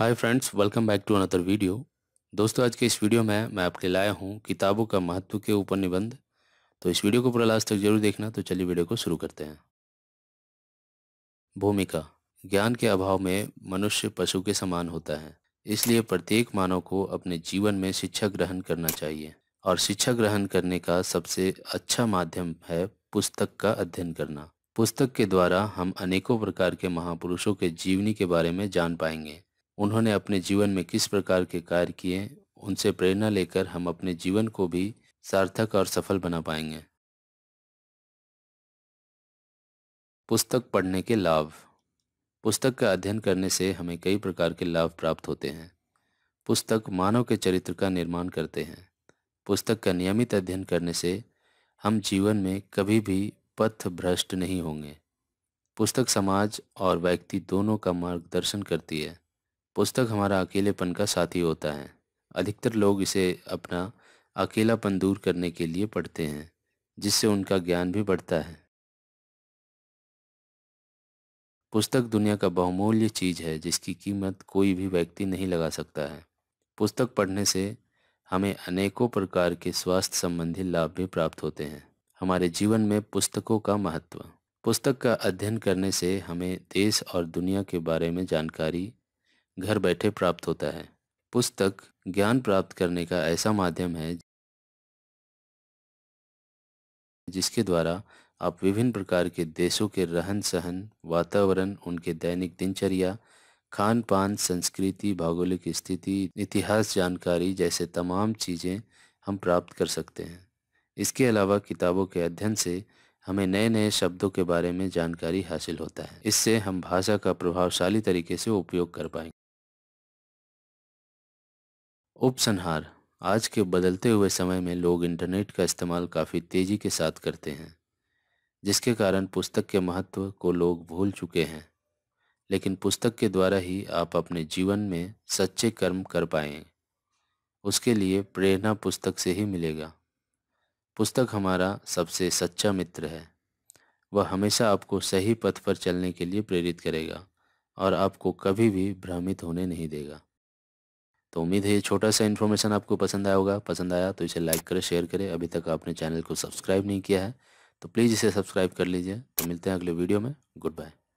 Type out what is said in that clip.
hi friends welcome back to another video दोस्तों आज के इस वीडियो में मैं आपके लाया हूँ किताबों का महत्व के ऊपर निबंध तो इस वीडियो को पूरा लास्ट तक जरूर देखना तो चलिए वीडियो को शुरू करते हैं भूमिका ज्ञान के अभाव में मनुष्य पशु के समान होता है इसलिए प्रत्येक मानव को अपने जीवन में शिक्षा ग्रहण करना चाहिए और शिक्षा ग्रहण करने का सबसे अच्छा माध्यम है पुस्तक का अध्ययन करना पुस्तक के द्वारा हम अनेकों प्रकार के महापुरुषों के जीवनी के बारे में जान पाएंगे उन्होंने अपने जीवन में किस प्रकार के कार्य किए उनसे प्रेरणा लेकर हम अपने जीवन को भी सार्थक और सफल बना पाएंगे पुस्तक पढ़ने के लाभ पुस्तक का अध्ययन करने से हमें कई प्रकार के लाभ प्राप्त होते हैं पुस्तक मानव के चरित्र का निर्माण करते हैं पुस्तक का नियमित अध्ययन करने से हम जीवन में कभी भी पथ भ्रष्ट नहीं होंगे पुस्तक समाज और व्यक्ति दोनों का मार्गदर्शन करती है पुस्तक हमारा अकेलेपन का साथी होता है अधिकतर लोग इसे अपना अकेलापन दूर करने के लिए पढ़ते हैं जिससे उनका ज्ञान भी बढ़ता है पुस्तक दुनिया का बहुमूल्य चीज़ है जिसकी कीमत कोई भी व्यक्ति नहीं लगा सकता है पुस्तक पढ़ने से हमें अनेकों प्रकार के स्वास्थ्य संबंधी लाभ भी प्राप्त होते हैं हमारे जीवन में पुस्तकों का महत्व पुस्तक का अध्ययन करने से हमें देश और दुनिया के बारे में जानकारी घर बैठे प्राप्त होता है पुस्तक ज्ञान प्राप्त करने का ऐसा माध्यम है जिसके द्वारा आप विभिन्न प्रकार के देशों के रहन सहन वातावरण उनके दैनिक दिनचर्या खान पान संस्कृति भौगोलिक स्थिति इतिहास जानकारी जैसे तमाम चीज़ें हम प्राप्त कर सकते हैं इसके अलावा किताबों के अध्ययन से हमें नए नए शब्दों के बारे में जानकारी हासिल होता है इससे हम भाषा का प्रभावशाली तरीके से उपयोग कर पाएंगे उपसंहार आज के बदलते हुए समय में लोग इंटरनेट का इस्तेमाल काफ़ी तेज़ी के साथ करते हैं जिसके कारण पुस्तक के महत्व को लोग भूल चुके हैं लेकिन पुस्तक के द्वारा ही आप अपने जीवन में सच्चे कर्म कर पाएंगे उसके लिए प्रेरणा पुस्तक से ही मिलेगा पुस्तक हमारा सबसे सच्चा मित्र है वह हमेशा आपको सही पथ पर चलने के लिए प्रेरित करेगा और आपको कभी भी भ्रमित होने नहीं देगा तो उम्मीद है छोटा सा इन्फॉर्मेशन आपको पसंद आया होगा पसंद आया तो इसे लाइक करें शेयर करें अभी तक आपने चैनल को सब्सक्राइब नहीं किया है तो प्लीज़ इसे सब्सक्राइब कर लीजिए तो मिलते हैं अगले वीडियो में गुड बाय